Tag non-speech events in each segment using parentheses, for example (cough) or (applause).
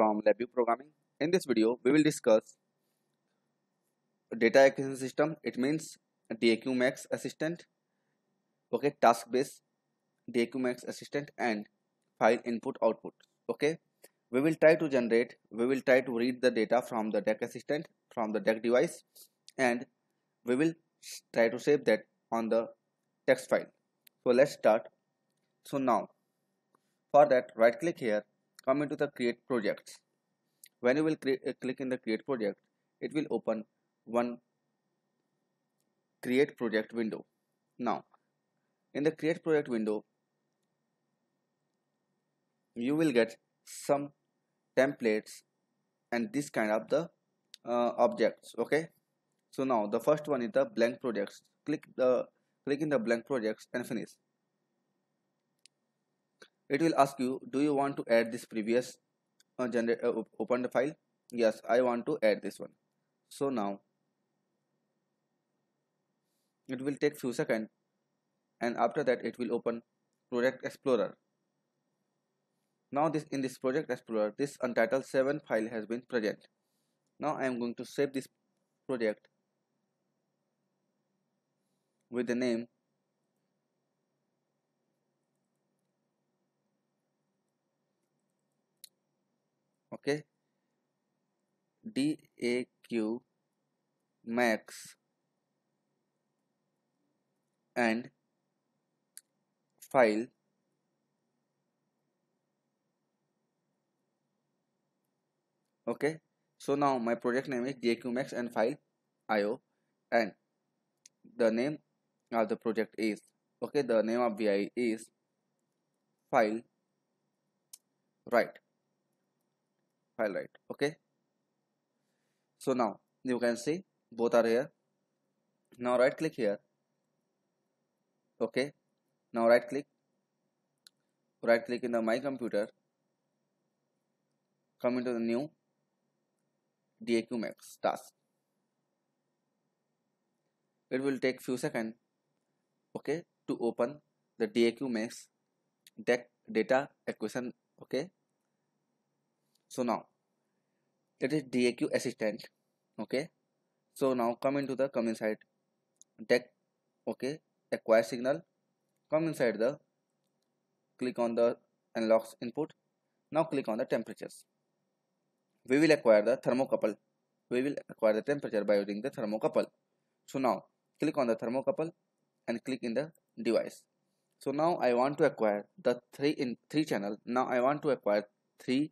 from LabVIEW programming. In this video, we will discuss data acquisition system. It means DAQ Max assistant, okay, task base, DAQ Max assistant, and file input output. Okay, we will try to generate, we will try to read the data from the DAC assistant from the DAC device, and we will try to save that on the text file. So let's start. So now, for that, right click here come into the create projects when you will uh, click in the create project it will open one create project window now in the create project window you will get some templates and this kind of the uh, objects okay so now the first one is the blank projects click the click in the blank projects and finish it will ask you do you want to add this previous uh, generate uh, open the file yes i want to add this one so now it will take few seconds and after that it will open project explorer now this in this project explorer this untitled 7 file has been present now i am going to save this project with the name DAQ max and file okay so now my project name is Max and file io and the name of the project is okay the name of vi is file right file write. okay so now you can see both are here now right click here okay now right click right click in the my computer come into the new DAQ max task it will take few seconds okay to open the DAQ max deck data acquisition okay so now it is DAQ assistant okay so now come into the come inside deck okay acquire signal come inside the click on the unlocks input now click on the temperatures we will acquire the thermocouple we will acquire the temperature by using the thermocouple so now click on the thermocouple and click in the device so now i want to acquire the three in three channel now i want to acquire three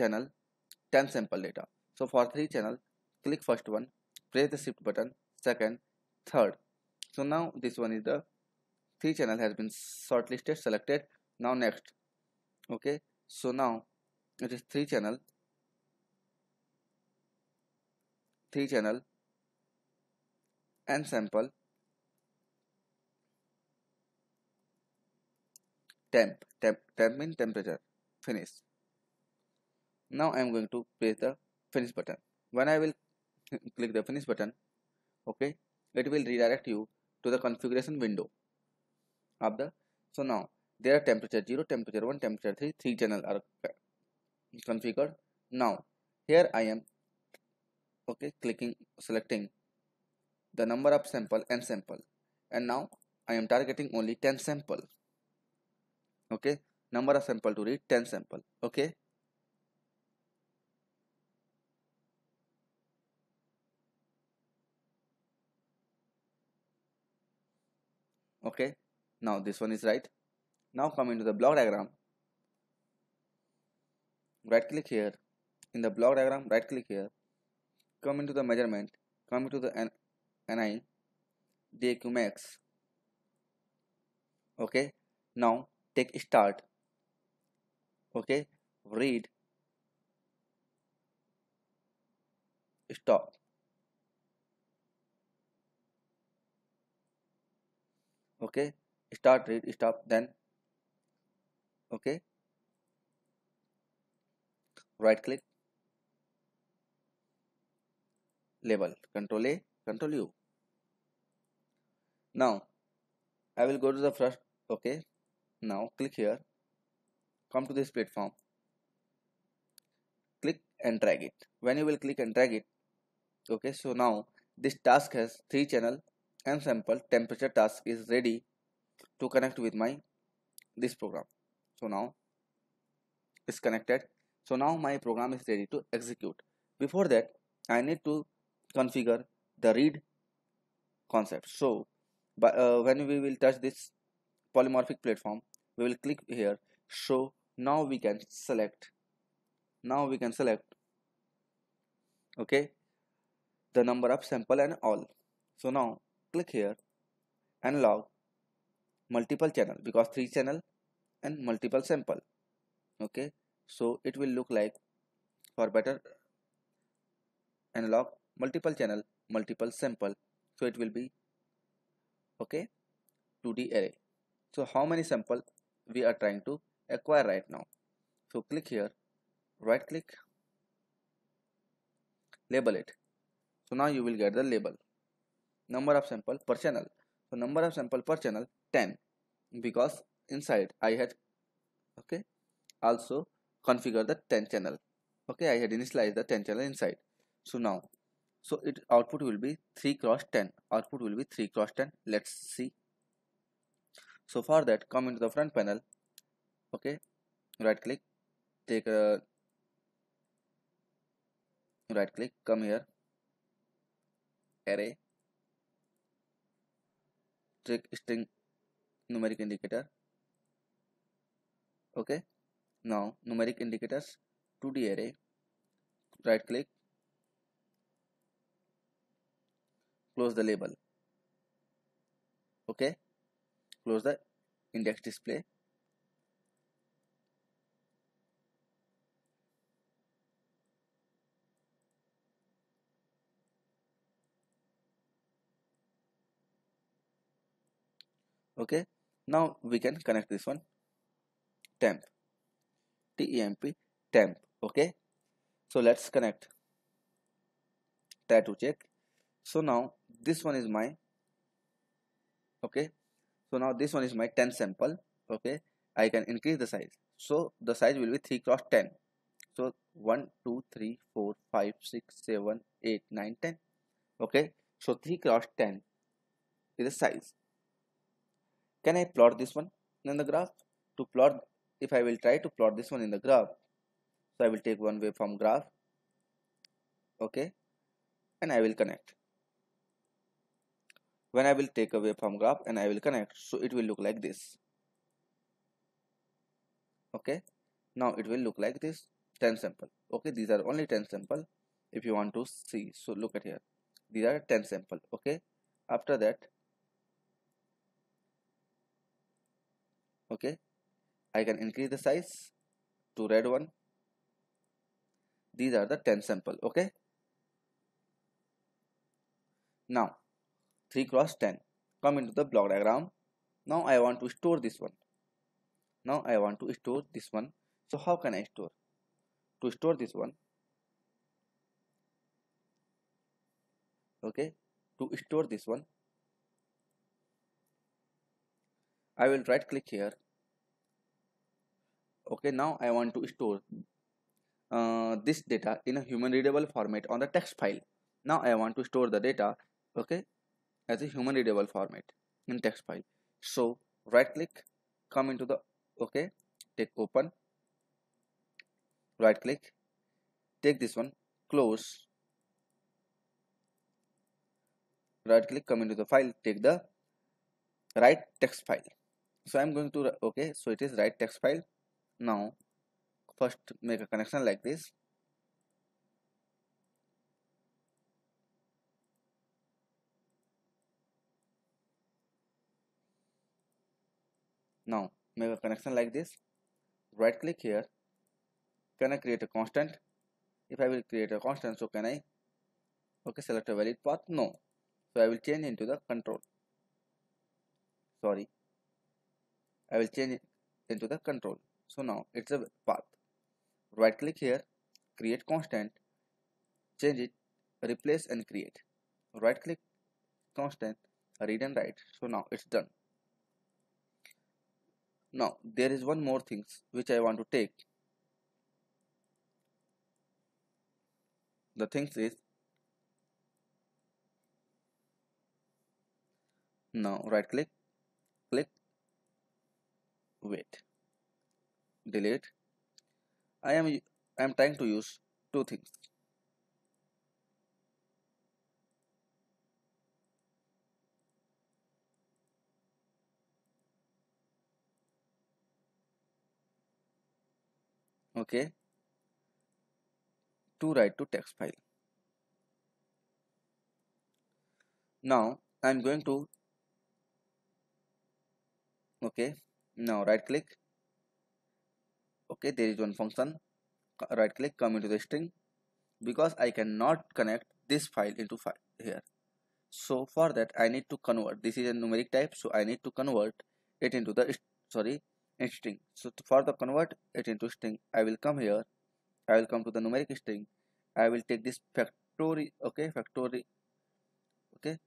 channel 10 sample data. So for three channel, click first one, press the shift button, second, third. So now this one is the three channel has been shortlisted, selected. Now next, okay. So now it is three channel, three channel, and sample, temp, temp, temp mean temperature, finish now i'm going to press the finish button when i will (laughs) click the finish button okay it will redirect you to the configuration window of the so now there are temperature 0 temperature 1 temperature 3 three channel are configured now here i am okay clicking selecting the number of sample and sample and now i am targeting only 10 sample okay number of sample to read 10 sample okay okay now this one is right now come into the block diagram right click here in the block diagram right click here come into the measurement come into the ni dq max okay now take start okay read stop okay start read stop then okay right click label control a control u now i will go to the first okay now click here come to this platform click and drag it when you will click and drag it okay so now this task has three channel and sample temperature task is ready to connect with my this program so now it's connected so now my program is ready to execute before that I need to configure the read concept so but uh, when we will touch this polymorphic platform we will click here so now we can select now we can select okay the number of sample and all so now click here and log multiple channel because three channel and multiple sample okay so it will look like for better analog multiple channel multiple sample so it will be okay 2d array so how many sample we are trying to acquire right now so click here right click label it so now you will get the label number of sample per channel so number of sample per channel 10 because inside I had okay also configure the 10 channel okay I had initialized the 10 channel inside so now so it output will be 3 cross 10 output will be 3 cross 10 let's see so for that come into the front panel okay right click take a right click come here array string numeric indicator okay now numeric indicators 2d array right click close the label okay close the index display okay now we can connect this one temp temp temp okay so let's connect that to check so now this one is my okay so now this one is my 10 sample okay i can increase the size so the size will be 3 cross 10 so 1 2 3 4 5 6 7 8 9 10 okay so 3 cross 10 is the size can I plot this one in the graph to plot if I will try to plot this one in the graph so I will take one waveform graph okay and I will connect when I will take a waveform graph and I will connect so it will look like this okay now it will look like this 10 sample okay these are only 10 sample if you want to see so look at here these are 10 sample okay after that okay I can increase the size to red one these are the 10 sample okay now 3 cross 10 come into the block diagram now I want to store this one now I want to store this one so how can I store to store this one okay to store this one I will right click here okay now i want to store uh, this data in a human readable format on the text file now i want to store the data okay as a human readable format in text file so right click come into the okay take open right click take this one close right click come into the file take the right text file so i'm going to okay so it is right text file now first make a connection like this now make a connection like this right click here can I create a constant if I will create a constant so can I okay select a valid path no so I will change into the control sorry I will change into the control so now it's a path right click here create constant change it replace and create right click constant read and write so now it's done now there is one more things which I want to take the things is now right click click wait delete I am I am trying to use two things okay to write to text file now I'm going to okay now right click okay there is one function right click come into the string because I cannot connect this file into file here so for that I need to convert this is a numeric type so I need to convert it into the sorry string so for the convert it into string I will come here I will come to the numeric string I will take this factory okay factory okay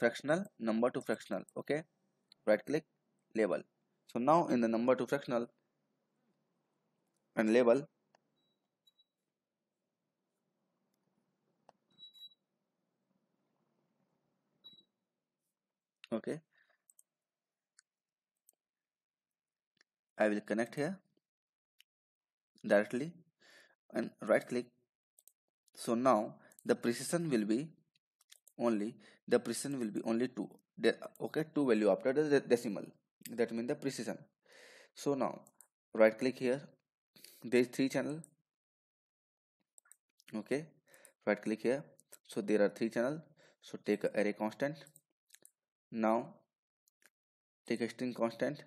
fractional number to fractional okay right click label so now in the number to fractional and label okay I will connect here directly and right click so now the precision will be only the precision will be only 2 the, okay 2 value after the decimal that means the precision so now right click here these three channel okay right click here so there are three channel so take a array constant now take a string constant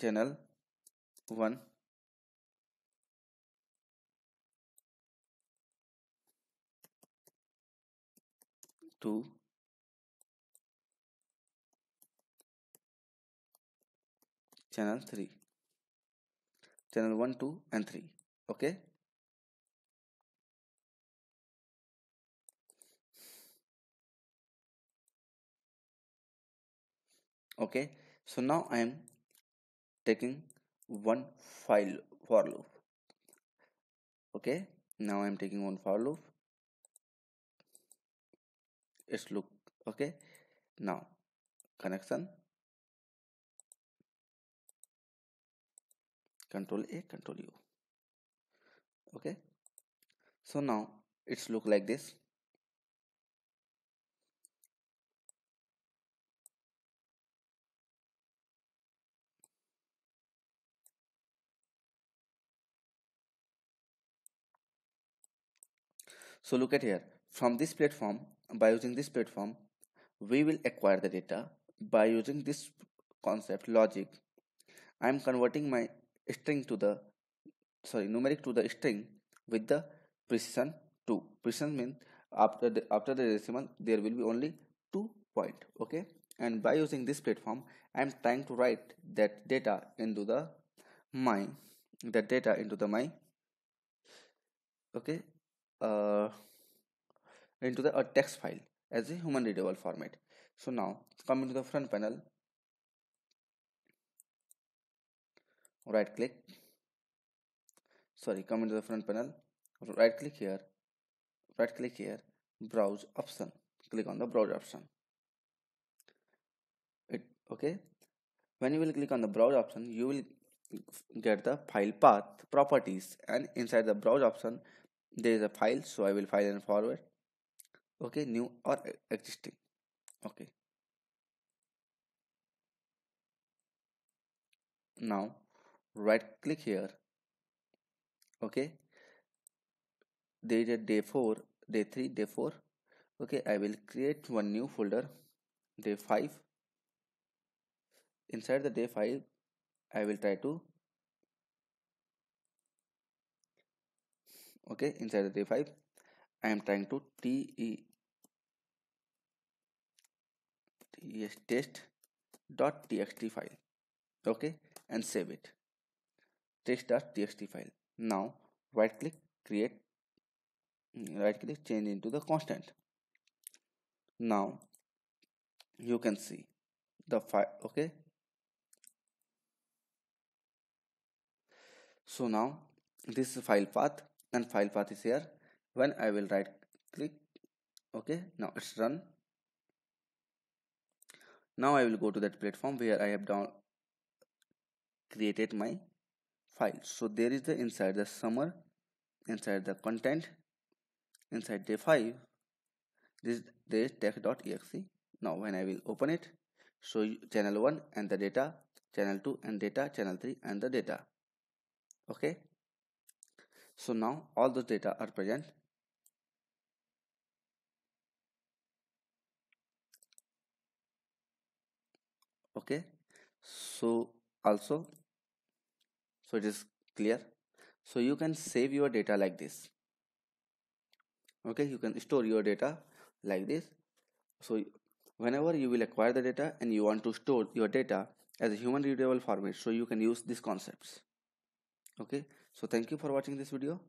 channel 1 2 channel 3 channel 1 2 and 3 okay okay so now I am taking one file for loop okay now I am taking one for loop it's look okay now connection control a control u okay so now it's look like this So look at here from this platform by using this platform we will acquire the data by using this concept logic I am converting my string to the sorry numeric to the string with the precision 2 precision means after the after the decimal there will be only two point okay and by using this platform i am trying to write that data into the my that data into the my okay uh, into the a text file as a human readable format so now coming to the front panel right click sorry come into the front panel right click here right click here browse option click on the browse option it okay when you will click on the browse option you will get the file path properties and inside the browse option there is a file so i will file and forward okay new or existing okay now right click here okay there is a day 4 day 3 day 4 okay I will create one new folder day 5 inside the day 5 I will try to okay inside the day 5 I am trying to te test dot txt file okay and save it test.txt file now right click create right click change into the constant now you can see the file okay so now this file path and file path is here when i will right click okay now it's run now i will go to that platform where i have down created my file so there is the inside the summer inside the content inside day 5 this there is exe. now when I will open it so channel 1 and the data channel 2 and data channel 3 and the data okay so now all those data are present okay so also so it is clear so you can save your data like this okay you can store your data like this so whenever you will acquire the data and you want to store your data as a human readable format so you can use these concepts okay so thank you for watching this video